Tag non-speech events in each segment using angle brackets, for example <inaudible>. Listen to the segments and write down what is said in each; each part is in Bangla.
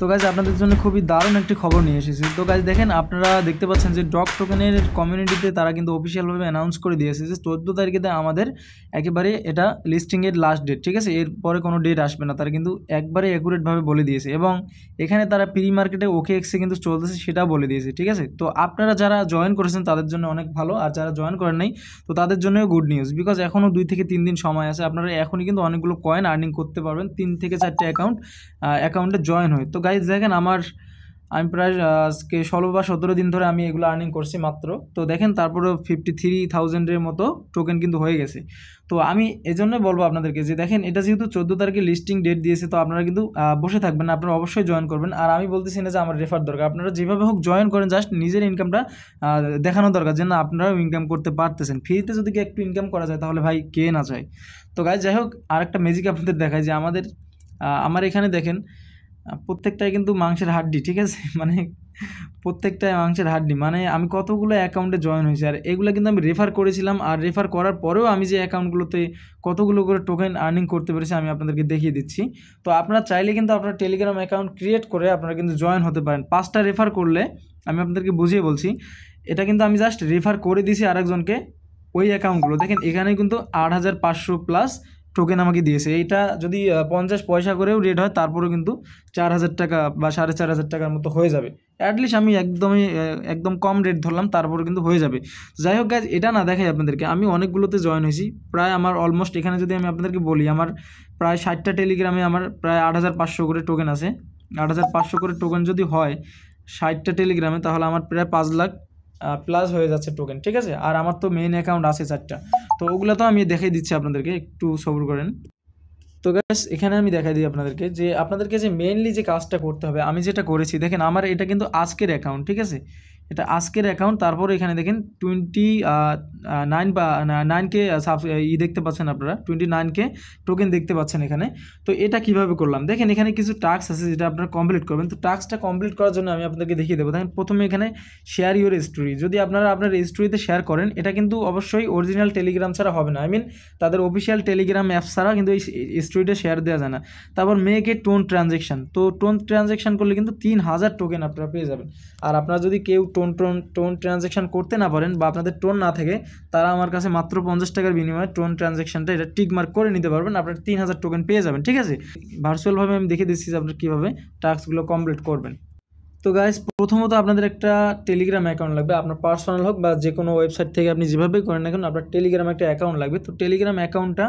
তো গাছ আপনাদের জন্য খুবই দারুণ একটি খবর নিয়ে এসেছি তো গাছ দেখেন আপনারা দেখতে পাচ্ছেন যে ডক টোকেনের কমিউনিটিতে তারা কিন্তু অফিসিয়ালভাবে অ্যানাউন্স করে দিয়েছে যে চোদ্দো তারিখেতে আমাদের একেবারে এটা লিস্টিংয়ের লাস্ট ডেট ঠিক আছে এরপরে কোনো ডেট আসবে না তারা কিন্তু একবারে অ্যাকুরেটভাবে বলে দিয়েছে এবং এখানে তারা প্রি মার্কেটে ওকে এক্সে কিন্তু চলতেছে সেটা বলে দিয়েছে ঠিক আছে তো আপনারা যারা জয়েন করেছেন তাদের জন্য অনেক ভালো আর যারা জয়েন করেন নাই তো তাদের জন্যও গুড নিউজ বিকজ এখনও দুই থেকে তিন দিন সময় আছে আপনারা এখনই কিন্তু অনেকগুলো কয়েন আর্নিং করতে পারবেন তিন থেকে চারটে অ্যাকাউন্ট অ্যাকাউন্টে জয়েন হয় তো গাইজ দেখেন আমার আমি প্রায় আজকে ষোলো বা সতেরো দিন ধরে আমি এগুলো আর্নিং করছি মাত্র তো দেখেন তারপরে ফিফটি থ্রি থাউজেন্ডের মতো টোকেন কিন্তু হয়ে গেছে তো আমি এজন্যই বলবো আপনাদেরকে যে দেখেন এটা যেহেতু চোদ্দো তারিখে লিস্টিং ডেট দিয়েছে তো আপনারা কিন্তু বসে থাকবেন না আপনারা অবশ্যই জয়েন করবেন আর আমি বলতেছি না যে আমার রেফার দরকার আপনারা যেভাবে হোক জয়েন করেন জাস্ট নিজের ইনকামটা দেখানো দরকার যে না আপনারাও ইনকাম করতে পারতেছেন ফ্রিতে যদি একটু ইনকাম করা যায় তাহলে ভাই কে না চায় তো গাই যাই হোক আরেকটা ম্যাজিক আপনাদের দেখায় যে আমাদের আমার এখানে দেখেন প্রত্যেকটাই কিন্তু মাংসের হাড্ডি ঠিক আছে <laughs> মানে প্রত্যেকটাই মাংসের হাড্ডি মানে আমি কতগুলো অ্যাকাউন্টে জয়েন হয়েছি আর এগুলো কিন্তু আমি রেফার করেছিলাম আর রেফার করার পরেও আমি যে অ্যাকাউন্টগুলোতে কতগুলো করে টোকেন আর্নিং করতে পেরেছি আমি আপনাদেরকে দেখিয়ে দিচ্ছি তো আপনারা চাইলে কিন্তু আপনার টেলিগ্রাম অ্যাকাউন্ট ক্রিয়েট করে আপনারা কিন্তু জয়েন হতে পারেন পাঁচটা রেফার করলে আমি আপনাদেরকে বুঝিয়ে বলছি এটা কিন্তু আমি জাস্ট রেফার করে দিছি আরেকজনকে ওই অ্যাকাউন্টগুলো দেখেন এখানে কিন্তু আট হাজার পাঁচশো প্লাস টোকেন আমাকে দিয়েছে এটা যদি পঞ্চাশ পয়সা করেও রেট হয় তারপরেও কিন্তু চার হাজার টাকা বা সাড়ে চার হাজার টাকার মতো হয়ে যাবে অ্যাটলিস্ট আমি একদমই একদম কম রেট ধরলাম তারপরে কিন্তু হয়ে যাবে যাই হোক গাছ এটা না দেখাই আপনাদেরকে আমি অনেকগুলোতে জয়েন হয়েছি প্রায় আমার অলমোস্ট এখানে যদি আমি আপনাদেরকে বলি আমার প্রায় ষাটটা টেলিগ্রামে আমার প্রায় আট হাজার পাঁচশো করে টোকেন আছে আট হাজার পাঁচশো করে টোকেন যদি হয় ষাটটা টেলিগ্রামে তাহলে আমার প্রায় পাঁচ লাখ প্লাস হয়ে যাচ্ছে টোকেন ঠিক আছে আর আমার তো মেইন অ্যাকাউন্ট আছে চারটা তো ওগুলো তো আমি দেখিয়ে দিচ্ছি আপনাদেরকে একটু সবর করেন তো গ্যাস এখানে আমি দেখাই দিই আপনাদেরকে যে আপনাদেরকে যে মেইনলি যে কাজটা করতে হবে আমি যেটা করেছি দেখেন আমার এটা কিন্তু আজকের অ্যাকাউন্ট ঠিক আছে এটা আজকের অ্যাকাউন্ট তারপর এখানে দেখেন টোয়েন্টি নাইন বা নাইনকে সাব ই দেখতে পাচ্ছেন আপনারা টোয়েন্টি নাইনকে টোকেন দেখতে পাচ্ছেন এখানে তো এটা কিভাবে করলাম দেখেন এখানে কিছু টাস্ক আছে যেটা আপনারা কমপ্লিট করবেন তো টাস্কটা কমপ্লিট করার জন্য আমি আপনাদেরকে দেখিয়ে দেবো দেখেন প্রথমে এখানে শেয়ার ইউর স্টোরি যদি আপনারা আপনার স্টোরিতে শেয়ার করেন এটা কিন্তু অবশ্যই অরিজিনাল টেলিগ্রাম ছাড়া হবে না আই মিন তাদের অফিসিয়াল টেলিগ্রাম অ্যাপস ছাড়া কিন্তু এই স্টোরিটা শেয়ার দেওয়া যায় না তারপর মেয়েকে টোন ট্রানজেকশান তো টোন ট্রানজেকশান করলে কিন্তু তিন হাজার টোকেন আপনারা পেয়ে যাবেন আর আপনারা যদি কেউ টোন টোন টোন ট্রানজ্যাকশান করতে না পারেন বা আপনাদের টোন না থাকে তারা আমার কাছে মাত্র পঞ্চাশ টাকার বিনিময়ে টোন ট্রানজ্যাকশানটা এটা টিকমার্ক করে নিতে পারবেন আপনার তিন হাজার টোকেন পেয়ে যাবেন ঠিক আছে ভার্চুয়ালভাবে আমি দেখে দিচ্ছি যে আপনার কীভাবে টাস্কগুলো কমপ্লিট করবেন তো গাইজ প্রথমত আপনাদের একটা টেলিগ্রাম অ্যাকাউন্ট লাগবে আপনার পার্সোনাল হোক বা যে কোনো ওয়েবসাইট থেকে আপনি যেভাবেই করেন না কেন আপনার টেলিগ্রাম একটা অ্যাকাউন্ট লাগবে তো টেলিগ্রাম অ্যাকাউন্টটা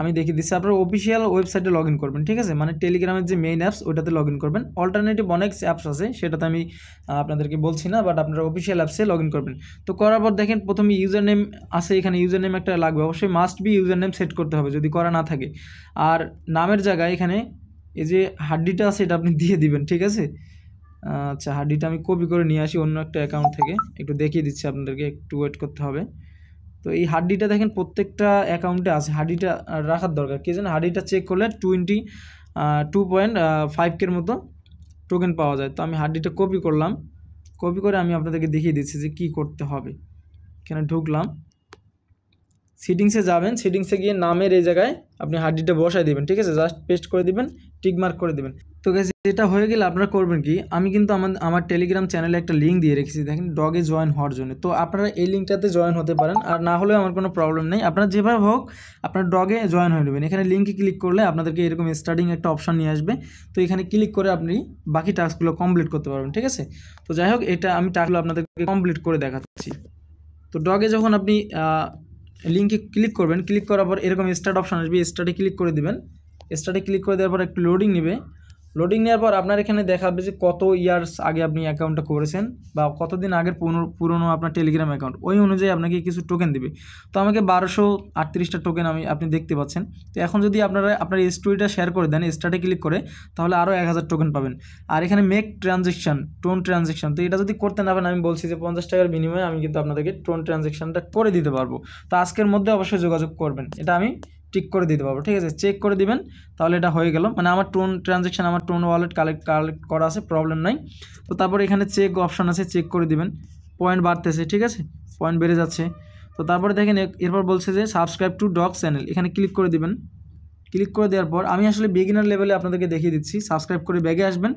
আমি দেখিয়ে দিচ্ছি আপনার অফিসিয়াল ওয়েবসাইটে লগ করবেন ঠিক আছে মানে টেলিগ্রামের যে মেইন অ্যাপস ওইটাতে লগ করবেন অল্টারনেটিভ অনেক অ্যাপস আছে সেটাতে আমি আপনাদেরকে বলছি না বাট আপনারা অফিসিয়াল অ্যাপসে লগ করবেন তো করার পর দেখেন প্রথমে ইউজার নেম আছে এখানে ইউজার নেম একটা লাগবে অবশ্যই must be user name set করতে হবে যদি করা না থাকে আর নামের জায়গায় এখানে এই যে হাড্ডিটা আছে এটা আপনি দিয়ে দিবেন ঠিক আছে আচ্ছা হাড্ডিটা আমি কপি করে নিয়ে আসি অন্য একটা অ্যাকাউন্ট থেকে একটু দেখিয়ে দিচ্ছি আপনাদেরকে একটু ওয়েট করতে হবে তো এই হাড্ডিটা দেখেন প্রত্যেকটা অ্যাকাউন্টে আছে হাড্ডিটা রাখার দরকার কী জানেন হাড্ডিটা চেক করলে টোয়েন্টি টু পয়েন্ট ফাইভ কের মতো টোকেন পাওয়া যায় তো আমি হাড্ডিটা কপি করলাম কপি করে আমি আপনাদেরকে দেখিয়ে দিচ্ছি যে কি করতে হবে এখানে ঢুকলাম সিটিংসে যাবেন সিটিংসে গিয়ে নামের এই জায়গায় আপনি হাড্ডিটা বসায় দেবেন ঠিক আছে জাস্ট পেস্ট করে দিবেন টিক মার্ক করে দেবেন তো গেছে যেটা হয়ে গেলে আপনারা করবেন কি আমি কিন্তু আমার আমার টেলিগ্রাম চ্যানেলে একটা লিঙ্ক দিয়ে রেখেছি দেখেন ডগে জয়েন হওয়ার জন্য তো আপনারা এই লিঙ্কটাতে জয়েন হতে পারেন আর না হলেও আমার কোনো প্রবলেম নেই আপনারা যেভাবে হোক আপনার ডগে জয়েন হয়ে নেবেন এখানে লিঙ্কে ক্লিক করলে আপনাদেরকে এরকম স্টার্টিং একটা অপশান নিয়ে আসবে তো এখানে ক্লিক করে আপনি বাকি টাস্কগুলো কমপ্লিট করতে পারবেন ঠিক আছে তো যাই হোক এটা আমি টাস্কগুলো আপনাদেরকে কমপ্লিট করে দেখাচ্ছি তো ডগে যখন আপনি লিঙ্কে ক্লিক করবেন ক্লিক করার পর এরকম স্টার্ট অপশান আসবে স্টার্টে ক্লিক করে দেবেন স্টার্টে ক্লিক করে দেওয়ার পর একটু লোডিং নেবে লোডিং নেওয়ার পর আপনার এখানে দেখাবে যে কত ইয়ার্স আগে আপনি অ্যাকাউন্টটা করেছেন বা কতদিন আগের পুরনো পুরনো আপনার টেলিগ্রাম অ্যাকাউন্ট ওই অনুযায়ী আপনাকে কিছু টোকেন দেবে তো আমাকে বারোশো আটত্রিশটা টোকেন আমি আপনি দেখতে পাচ্ছেন তো এখন যদি আপনারা আপনার স্টোরিটা শেয়ার করে দেন স্টার্টে ক্লিক করে তাহলে আরও এক হাজার টোকেন পাবেন আর এখানে মেক ট্রানজেকশান টোন ট্রানজেকশান তো এটা যদি করতে না পারেন আমি বলছি যে পঞ্চাশ টাকার বিনিময়ে আমি কিন্তু আপনাদেরকে টোন ট্রানজেকশানটা করে দিতে পারবো তো আজকের মধ্যে অবশ্যই যোগাযোগ করবেন এটা আমি টিক করে দিতে পারবো ঠিক আছে চেক করে দিবেন তাহলে এটা হয়ে গেল মানে আমার টোন ট্রানজ্যাকশান আমার টোন ওয়ালেট কালেক্ট কালেক্ট করা আছে প্রবলেম নাই তো তারপর এখানে চেক অপশান আছে চেক করে দিবেন পয়েন্ট বাড়তেছে ঠিক আছে পয়েন্ট বেড়ে যাচ্ছে তো তারপরে দেখেন এরপর বলছে যে সাবস্ক্রাইব টু ডগ চ্যানেল এখানে ক্লিক করে দিবেন ক্লিক করে দেওয়ার পর আমি আসলে বিগিনার লেভেলে আপনাদেরকে দেখিয়ে দিচ্ছি সাবস্ক্রাইব করে ব্যাগে আসবেন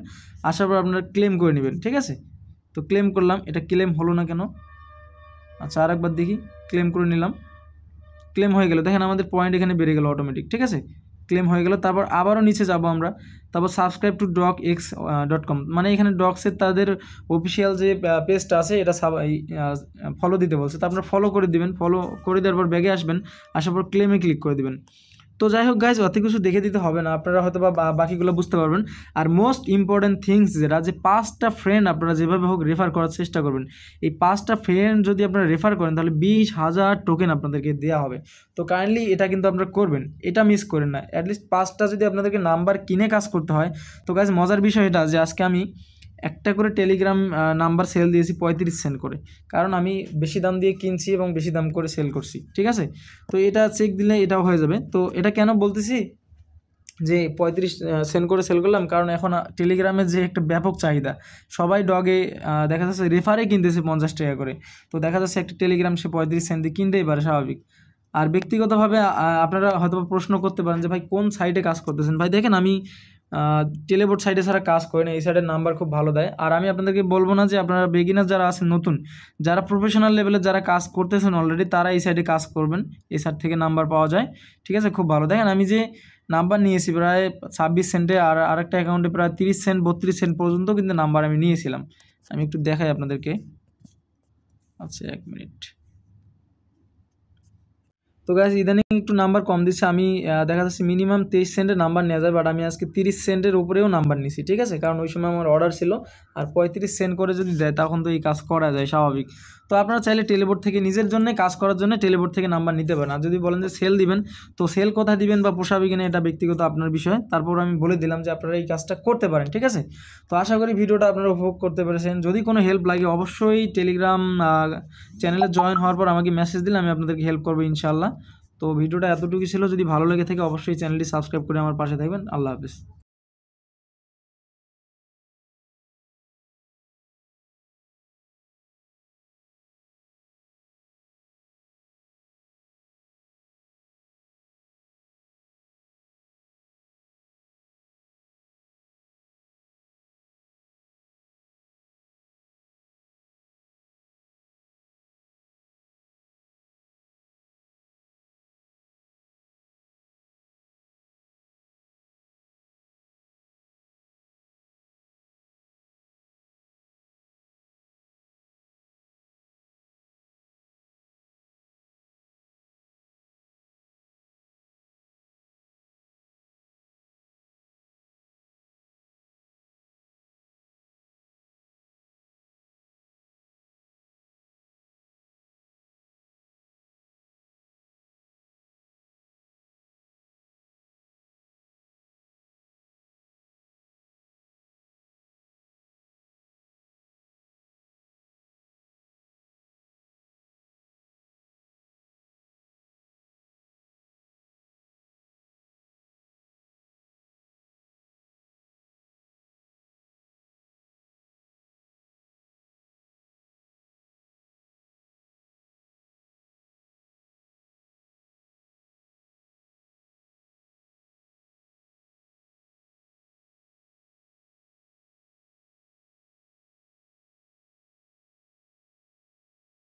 আসার পর আপনারা ক্লেম করে নেবেন ঠিক আছে তো ক্লেম করলাম এটা ক্লেম হলো না কেন আচ্ছা আর একবার দেখি ক্লেম করে নিলাম ক্লেম হয়ে গেল দেখেন আমাদের পয়েন্ট এখানে বেড়ে গেল অটোমেটিক ঠিক আছে ক্লেম হয়ে গেল তারপর আবারও নিচে যাব আমরা তারপর subscribe to dock X dot com মানে এখানে ডকসের তাদের অফিসিয়াল যে পেজটা আছে এটা ফলো দিতে বলছে তো আপনারা ফলো করে দিবেন ফলো করে দেওয়ার পর ব্যাগে আসবেন আসার পর ক্লেমে ক্লিক করে দিবেন তো যাই হোক গাইজ অত কিছু দেখে দিতে হবে না আপনারা হয়তো বা বাকিগুলো বুঝতে পারবেন আর মোস্ট ইম্পর্টেন্ট থিংস যেটা যে পাঁচটা ফ্রেন্ড আপনারা যেভাবে হোক রেফার করার চেষ্টা করবেন এই পাঁচটা ফ্রেন্ড যদি আপনারা রেফার করেন তাহলে বিশ হাজার টোকেন আপনাদেরকে দেওয়া হবে তো কাইন্ডলি এটা কিন্তু আপনারা করবেন এটা মিস করেন না অ্যাটলিস্ট পাঁচটা যদি আপনাদেরকে নাম্বার কিনে কাজ করতে হয় তো গাইজ মজার বিষয় এটা যে আজকে আমি একটা করে টেলিগ্রাম নাম্বার সেল দিয়েছি পঁয়ত্রিশ সেন্ট করে কারণ আমি বেশি দাম দিয়ে কিনছি এবং বেশি দাম করে সেল করছি ঠিক আছে তো এটা চেক দিলে এটাও হয়ে যাবে তো এটা কেন বলতেছি যে পঁয়ত্রিশ সেন্ট করে সেল করলাম কারণ এখন টেলিগ্রামের যে একটা ব্যাপক চাহিদা সবাই ডগে দেখা যাচ্ছে রেফারে কিনতেছে পঞ্চাশ টাকা করে তো দেখা যাচ্ছে একটা টেলিগ্রাম সে পঁয়ত্রিশ সেন্ট দিয়ে কিনতেই পারে স্বাভাবিক আর ব্যক্তিগতভাবে আপনারা হয়তো প্রশ্ন করতে পারেন যে ভাই কোন সাইডে কাজ করতেছেন ভাই দেখেন আমি টেলিবোর্ড সাইডে সারা কাজ করে না এই সাইডের নাম্বার খুব ভালো দেয় আর আমি আপনাদেরকে বলবো না যে আপনারা বেগিনার যারা আছেন নতুন যারা প্রফেশনাল লেভেলে যারা কাজ করতেছেন অলরেডি তারা এই সাইডে কাজ করবেন এই সাইড থেকে নাম্বার পাওয়া যায় ঠিক আছে খুব ভালো দেখেন আমি যে নাম্বার নিয়েছি প্রায় ছাব্বিশ সেন্টে আর আরেকটা অ্যাকাউন্টে প্রায় তিরিশ সেন্ট বত্রিশ সেন্ট পর্যন্ত কিন্তু নাম্বার আমি নিয়েছিলাম আমি একটু দেখাই আপনাদেরকে আচ্ছা এক মিনিট তো গ্যাস ইদানিং একটু নাম্বার কম দিচ্ছে আমি দেখা যাচ্ছে মিনিমাম তেইশ সেন্টের নাম্বার নেওয়া যায় বাট আমি আজকে তিরিশ সেন্টের উপরেও নাম্বার নিছি ঠিক আছে কারণ ওই সময় আমার অর্ডার ছিল আর পঁয়ত্রিশ সেন্ট করে যদি দেয় তখন তো এই কাজ করা যায় স্বাভাবিক তো আপনারা চাইলে টেলিবোর্ড থেকে নিজের জন্য কাজ করার জন্য টেলিবোর্ড থেকে নাম্বার নিতে পারেন আর যদি বলেন যে সেল দিবেন তো সেল কোথায় দিবেন বা পোষাবে কিনা এটা ব্যক্তিগত আপনার বিষয় তারপর আমি বলে দিলাম যে আপনারা এই কাজটা করতে পারেন ঠিক আছে তো আশা করি ভিডিওটা আপনারা উপভোগ করতে পেরেছেন যদি কোনো হেল্প লাগে অবশ্যই টেলিগ্রাম চ্যানেলে জয়েন হওয়ার পর আমাকে মেসেজ দিলে আমি আপনাদেরকে হেল্প করবো ইনশাল্লাহ তো ভিডিওটা এতটুকু ছিল যদি ভালো লেগে থাকে অবশ্যই চ্যানেলটি সাবস্ক্রাইব করে আমার পাশে থাকবেন আল্লাহ হাফিজ